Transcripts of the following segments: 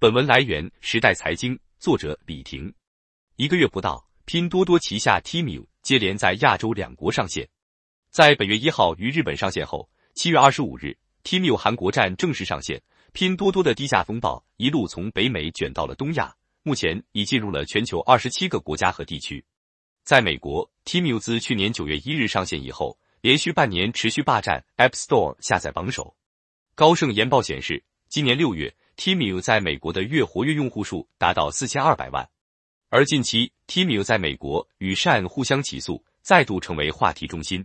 本文来源时代财经，作者李婷。一个月不到，拼多多旗下 t i m u 接连在亚洲两国上线。在本月一号于日本上线后，七月二十五日 t i m u 韩国站正式上线。拼多多的低价风暴一路从北美卷到了东亚，目前已进入了全球二十七个国家和地区。在美国，Timmu 自去年九月一日上线以后，连续半年持续霸占 App Store 下载榜首。高盛研报显示，今年六月。t i k t 在美国的月活跃用户数达到四千二百万，而近期 t i k t 在美国与善互相起诉，再度成为话题中心。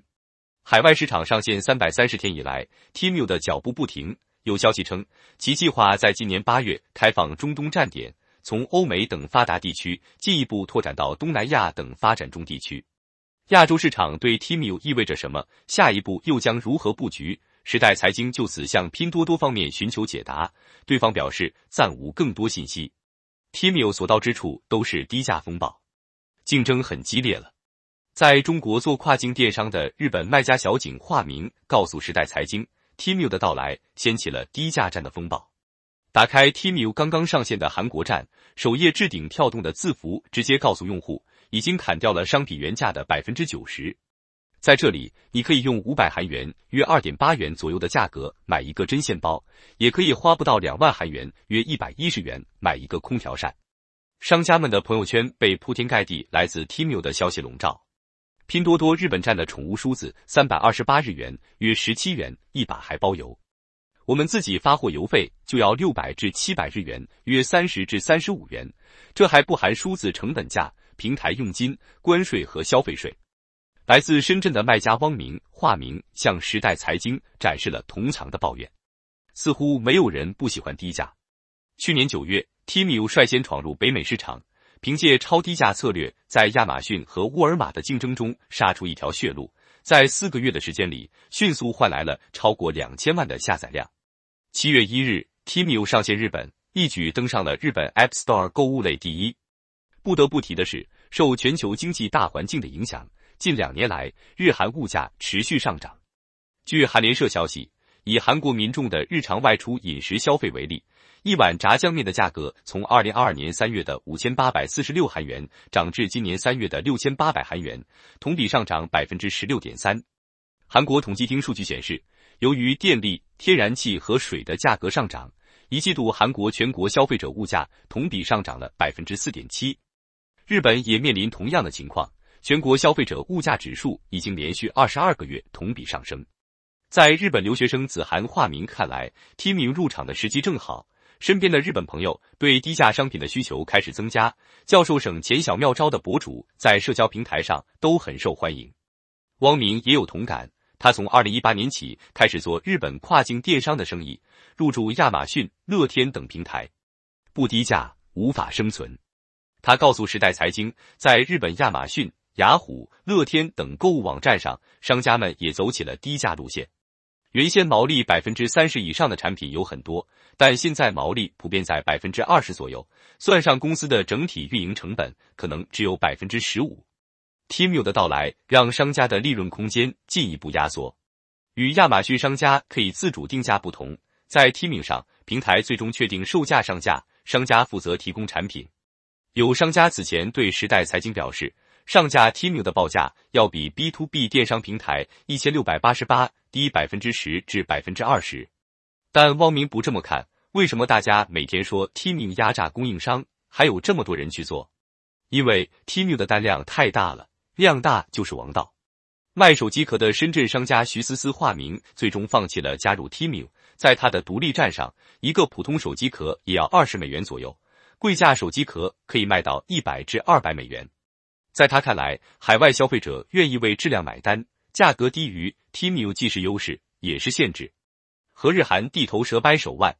海外市场上线三百三十天以来 t i k t 的脚步不停。有消息称，其计划在今年八月开放中东站点，从欧美等发达地区进一步拓展到东南亚等发展中地区。亚洲市场对 t i k t 意味着什么？下一步又将如何布局？时代财经就此向拼多多方面寻求解答，对方表示暂无更多信息。t m i o 所到之处都是低价风暴，竞争很激烈了。在中国做跨境电商的日本卖家小井（化名）告诉时代财经 t m i o 的到来掀起了低价战的风暴。打开 t m i o 刚刚上线的韩国站首页，置顶跳动的字符直接告诉用户，已经砍掉了商品原价的百分之九十。在这里，你可以用五百韩元，约二点八元左右的价格买一个针线包，也可以花不到两万韩元，约一百一十元买一个空调扇。商家们的朋友圈被铺天盖地来自 t m u 的消息笼罩。拼多多日本站的宠物梳子三百二十八日元，约十七元一把还包邮。我们自己发货邮费就要六百至七百日元，约三十至三十五元，这还不含梳子成本价、平台佣金、关税和消费税。来自深圳的卖家汪明（化名）向时代财经展示了同墙的抱怨。似乎没有人不喜欢低价。去年九月，Timmu 率先闯入北美市场，凭借超低价策略，在亚马逊和沃尔玛的竞争中杀出一条血路，在四个月的时间里，迅速换来了超过两千万的下载量。七月一日，Timmu 上线日本，一举登上了日本 App Store 购物类第一。不得不提的是，受全球经济大环境的影响。近两年来，日韩物价持续上涨。据韩联社消息，以韩国民众的日常外出饮食消费为例，一碗炸酱面的价格从二零二二年三月的五千八百四十六韩元涨至今年三月的六千八百韩元，同比上涨百分之十六点三。韩国统计厅数据显示，由于电力、天然气和水的价格上涨，一季度韩国全国消费者物价同比上涨了百分之四点七。日本也面临同样的情况。全国消费者物价指数已经连续二十二个月同比上升。在日本留学生子涵（化名）看来，天名入场的时机正好。身边的日本朋友对低价商品的需求开始增加。教授省钱小妙招的博主在社交平台上都很受欢迎。汪明也有同感，他从二零一八年起开始做日本跨境电商的生意，入驻亚马逊、乐天等平台。不低价无法生存，他告诉时代财经，在日本亚马逊。雅虎、乐天等购物网站上，商家们也走起了低价路线。原先毛利百分之三十以上的产品有很多，但现在毛利普遍在百分之二十左右，算上公司的整体运营成本，可能只有百分之十五。Timu 的到来让商家的利润空间进一步压缩。与亚马逊商家可以自主定价不同，在 Timu 上，平台最终确定售价上架，商家负责提供产品。有商家此前对时代财经表示。上架 Timmu 的报价要比 B to B 电商平台一千六百八十八低百分之十至百分之二十，但汪明不这么看。为什么大家每天说 Timmu 压榨供应商，还有这么多人去做？因为 Timmu 的单量太大了，量大就是王道。卖手机壳的深圳商家徐思思（化名）最终放弃了加入 Timmu，在他的独立站上，一个普通手机壳也要二十美元左右，贵价手机壳可以卖到一百至二百美元。在他看来，海外消费者愿意为质量买单，价格低于 t i m u o 既是优势，也是限制。和日韩地头蛇掰手腕，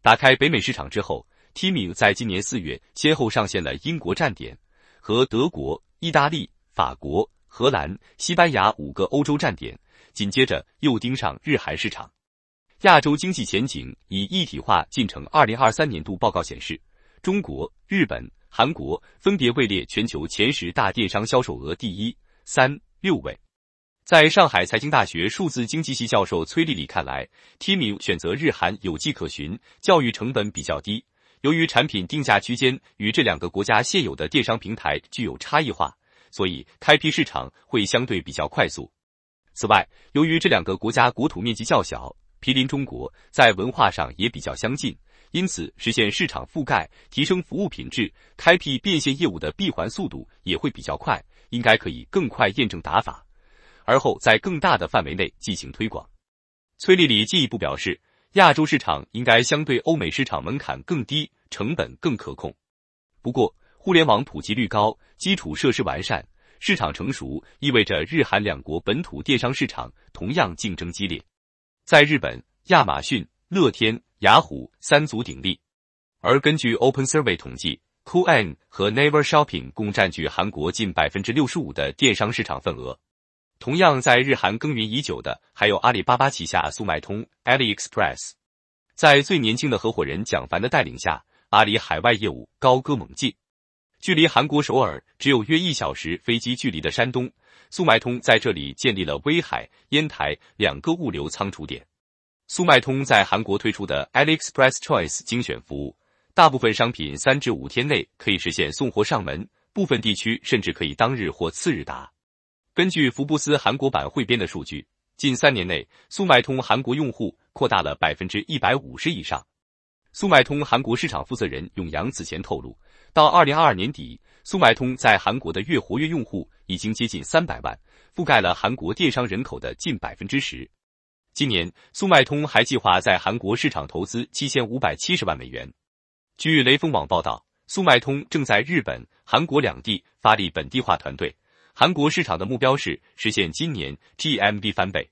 打开北美市场之后 t i m u o 在今年四月先后上线了英国站点和德国、意大利、法国、荷兰、西班牙五个欧洲站点，紧接着又盯上日韩市场。亚洲经济前景以一体化进程。二零二三年度报告显示，中国、日本。韩国分别位列全球前十大电商销售额第一、三、六位。在上海财经大学数字经济系教授崔丽丽看来 t m i 选择日韩有迹可循，教育成本比较低。由于产品定价区间与这两个国家现有的电商平台具有差异化，所以开辟市场会相对比较快速。此外，由于这两个国家国土面积较小，毗邻中国，在文化上也比较相近。因此，实现市场覆盖、提升服务品质、开辟变现业务的闭环速度也会比较快，应该可以更快验证打法，而后在更大的范围内进行推广。崔丽丽进一步表示，亚洲市场应该相对欧美市场门槛更低、成本更可控。不过，互联网普及率高、基础设施完善、市场成熟，意味着日韩两国本土电商市场同样竞争激烈。在日本，亚马逊、乐天。雅虎三足鼎立，而根据 Open Survey 统计，Coupang 和 n e v e r Shopping 共占据韩国近百分之六十五的电商市场份额。同样在日韩耕耘已久的，还有阿里巴巴旗下速卖通 AliExpress。在最年轻的合伙人蒋凡的带领下，阿里海外业务高歌猛进。距离韩国首尔只有约一小时飞机距离的山东，速卖通在这里建立了威海、烟台两个物流仓储点。速卖通在韩国推出的 AliExpress Choice 精选服务，大部分商品三至五天内可以实现送货上门，部分地区甚至可以当日或次日达。根据福布斯韩国版汇编的数据，近三年内，速卖通韩国用户扩大了百分之一百五十以上。速卖通韩国市场负责人永阳子贤透露，到二零二二年底，速卖通在韩国的月活跃用户已经接近三百万，覆盖了韩国电商人口的近百分之十。今年，速卖通还计划在韩国市场投资七千五百七十万美元。据雷锋网报道，速卖通正在日本、韩国两地发力本地化团队。韩国市场的目标是实现今年 GMB 翻倍。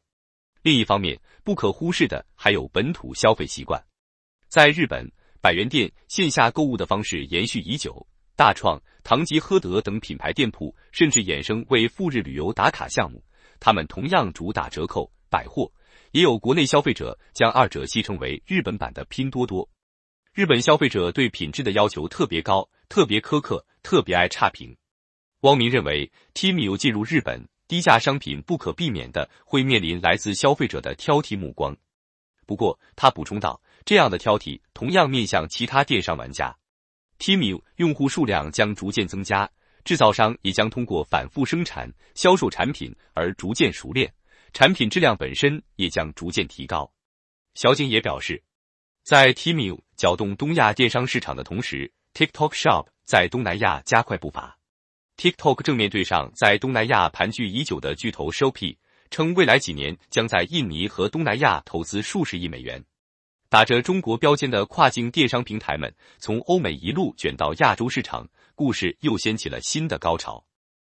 另一方面，不可忽视的还有本土消费习惯。在日本，百元店线下购物的方式延续已久，大创、唐吉诃德等品牌店铺甚至衍生为赴日旅游打卡项目。他们同样主打折扣百货。也有国内消费者将二者戏称为“日本版的拼多多”。日本消费者对品质的要求特别高，特别苛刻，特别爱差评。汪明认为 t m i 进入日本，低价商品不可避免的会面临来自消费者的挑剔目光。不过，他补充道，这样的挑剔同样面向其他电商玩家。t m i 用户数量将逐渐增加，制造商也将通过反复生产、销售产品而逐渐熟练。产品质量本身也将逐渐提高。小景也表示，在 t m u 搅动东亚电商市场的同时，TikTok Shop 在东南亚加快步伐。TikTok 正面对上在东南亚盘踞已久的巨头 Shopee，称未来几年将在印尼和东南亚投资数十亿美元。打着中国标签的跨境电商平台们，从欧美一路卷到亚洲市场，故事又掀起了新的高潮。